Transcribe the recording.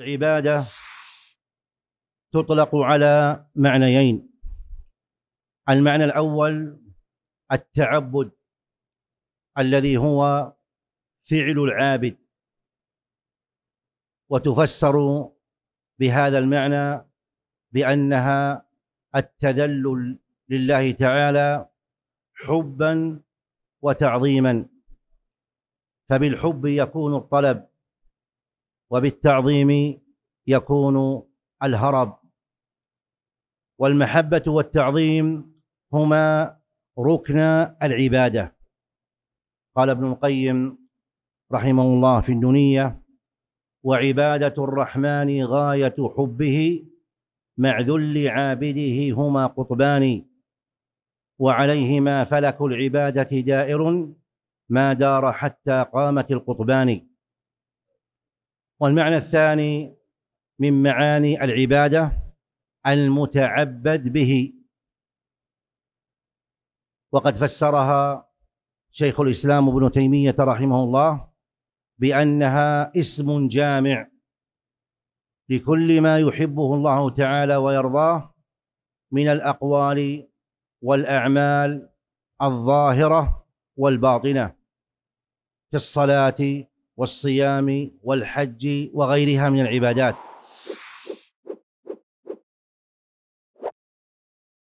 عبادة تطلق على معنيين المعنى الأول التعبد الذي هو فعل العابد وتفسر بهذا المعنى بأنها التذلل لله تعالى حبا وتعظيما فبالحب يكون الطلب وبالتعظيم يكون الهرب والمحبه والتعظيم هما ركن العباده قال ابن القيم رحمه الله في الدنيا وعباده الرحمن غايه حبه مع ذل عابده هما قطبان وعليهما فلك العباده دائر ما دار حتى قامت القطبان والمعنى الثاني من معاني العباده المتعبد به وقد فسرها شيخ الاسلام ابن تيميه رحمه الله بانها اسم جامع لكل ما يحبه الله تعالى ويرضاه من الاقوال والاعمال الظاهره والباطنه في الصلاه والصيام والحج وغيرها من العبادات